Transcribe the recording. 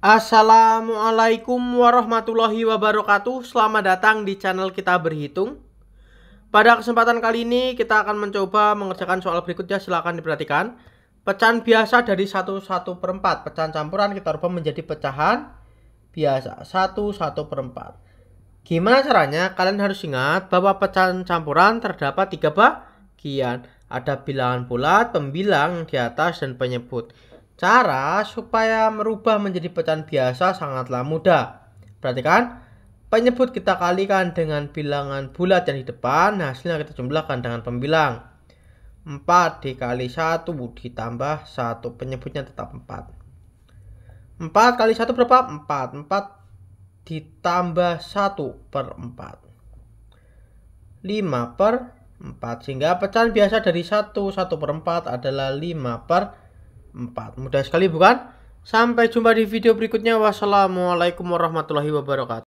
Assalamualaikum warahmatullahi wabarakatuh. Selamat datang di channel kita berhitung. Pada kesempatan kali ini kita akan mencoba mengerjakan soal berikutnya. Silahkan diperhatikan. Pecahan biasa dari 1 1 per 4. Pecahan campuran kita ubah menjadi pecahan biasa 1 1 per 4. Gimana caranya? Kalian harus ingat bahwa pecahan campuran terdapat tiga bagian. Ada bilangan bulat, pembilang di atas, dan penyebut. Cara supaya merubah menjadi pecahan biasa sangatlah mudah. Perhatikan, penyebut kita kalikan dengan bilangan bulat yang di depan, hasilnya kita jumlahkan dengan pembilang. 4 dikali 1 ditambah 1, penyebutnya tetap 4. 4 kali 1 berapa? 4. 4 ditambah 1 per 4. 5 per 4. Sehingga pecahan biasa dari 1, 1 per 4 adalah 5 per 4. 4. Mudah sekali bukan? Sampai jumpa di video berikutnya. Wassalamualaikum warahmatullahi wabarakatuh.